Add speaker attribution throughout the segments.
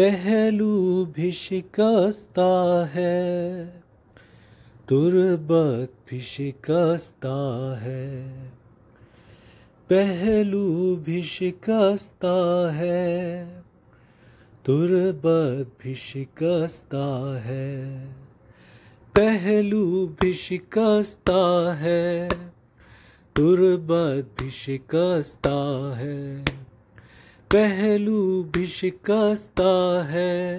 Speaker 1: पहलू भी शिकस्ता है तुरबत भी शिकस्ता है पहलू भी शिकस्ता है तुरबत भी शिकस्ता है पहलू भी शिकस्ता है तुरबत भी शिकस्ता है पहलू भी शिकस्ता है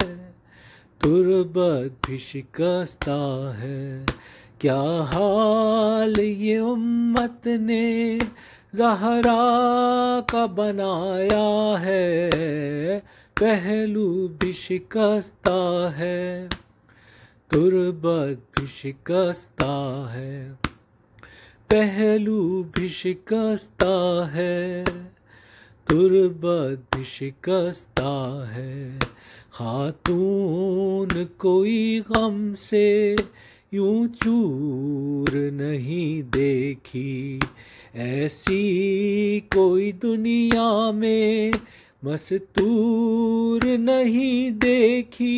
Speaker 1: तुरबत भी शिकस्ता है क्या हाल ये उम्मत ने जहरा का बनाया है पहलू भी शिकस्ता है तुरबत भी शिकस्ता है पहलू भी शिकस्ता है गुरबत शिकस्ता है खातून कोई गम से यूं चूर नहीं देखी ऐसी कोई दुनिया में मस्तूर नहीं देखी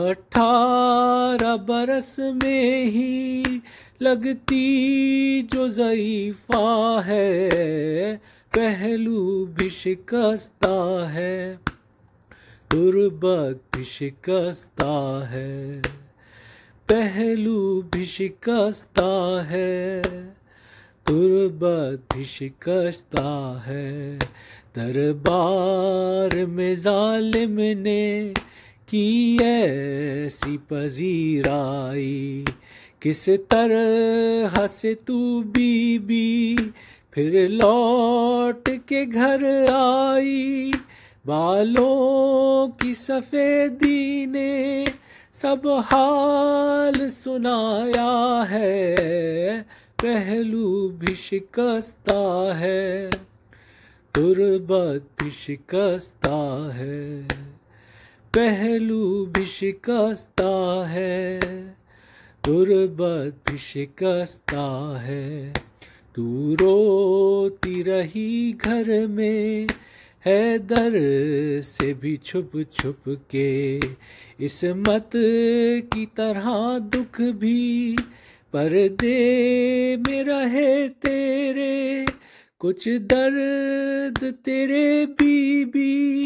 Speaker 1: अठारह बरस में ही लगती जो ज़ईफ़ा है पहलू भी शिकस्ता है तुरबत भी शिकस्ता है पहलू भी शिकस्ता है तुरबत भी शिकस्ता है दरबार में जालिम ने की ऐसी पजीराई किस तरह से तू बीबी फिर लौट के घर आई बालों की सफेदी ने सब हाल सुनाया है पहलू भी शिकस्ता है तुरबत भी शिकस्ता है पहलू भी शिकस्ता है तुरबत भी शिकस्ता है तू रोती रही घर में है दर से भी छुप छुप के इस मत की तरह दुख भी पर्दे में रहे तेरे कुछ दर्द तेरे बीबी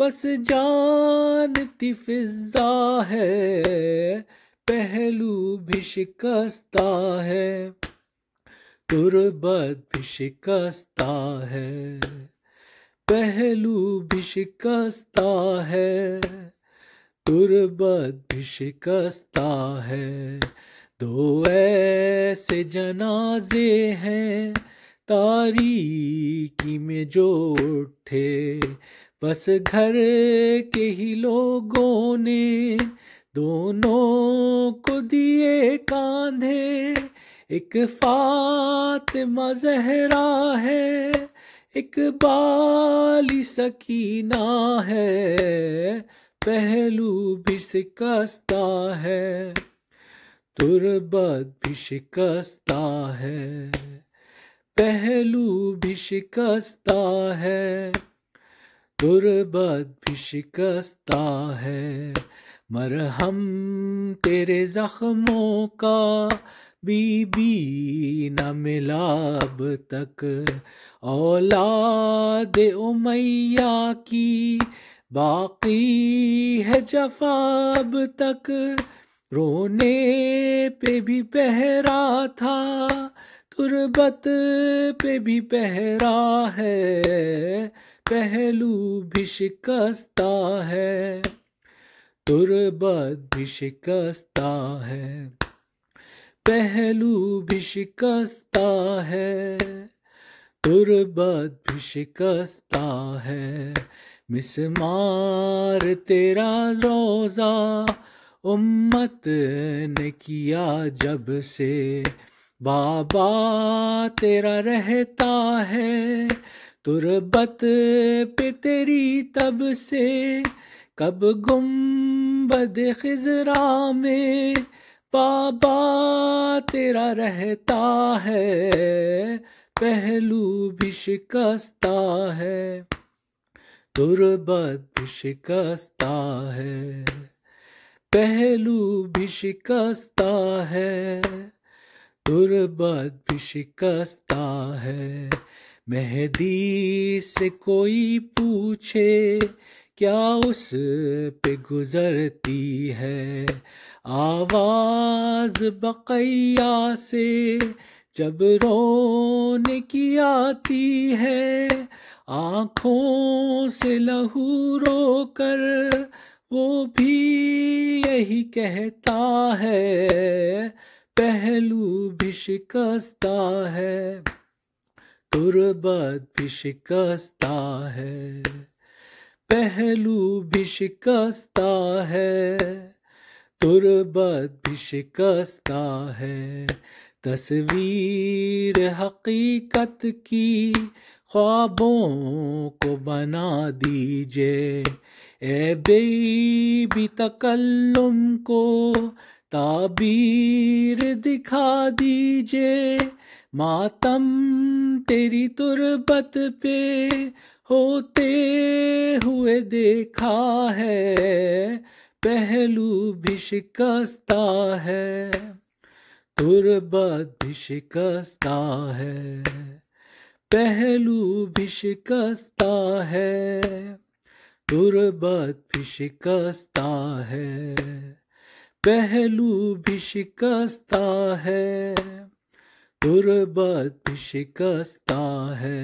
Speaker 1: बस जानती फिजा है पहलू भी शिकस्ता है तुरबत भी शिकस्ता है पहलू भी शिकस्ता है तुरबत भी शिकस्ता है दो ऐसे जनाजे हैं तारीकी में जो उठे बस घर के ही लोगों ने दोनों को दिए कांधे एक फातिमा जहरा है एक बाली सकीना है पहलू भी शिकस्ता है तुरबत भी शिकस्ता है पहलू भी शिकस्ता है तुरबत भी शिकस्ता है मरहम तेरे जख्मों का बीबी न मिलाब तक औलाद उमैया की बाकी है जफा अब तक रोने पे भी पहरा था तुरबत पे भी पहरा है पहलू भी शिकस्ता है तुरबत भी शिकस्ता है पहलू भी शिकस्ता है तुरबत भी शिकस्ता है मिसमार तेरा रोज़ा उम्मत ने किया जब से बाबा तेरा रहता है तुरबत पे तेरी तब से कब गुम बद खिजरा में बाबा तेरा रहता है पहलू भी शिकस्ता है तुरबत भी शिकस्ता है पहलू भी शिकस्ता है तुरबत भी शिकस्ता है मेहदी से कोई पूछे क्या उस पे गुजरती है आवाज बकैया से जब रोने की आती है आँखों से लहू रो कर वो भी यही कहता है पहलू भी शिकस्ता है तुरबत भी शिकस्ता है पहलू भी शिकस्ता है गुर्बत भी शिकस्ता है तस्वीर हकीकत की ख्वाबों को बना दीजिए ए बेबी तकल्लुम को ताबीर दिखा दीजिए मातम तेरी तुरबत पे होते हुए देखा है पहलू भी शिकस्ता है तुरबत भी शिकस्ता है पहलू भी शिकस्ता है तुरबत भी शिकस्ता है पहलू भी शिकस्ता है तुरबत भी शिकस्ता है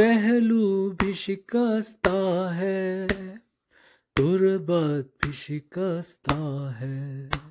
Speaker 1: पहलू भी शिकस्ता है गुरबात भी शिकस्ता है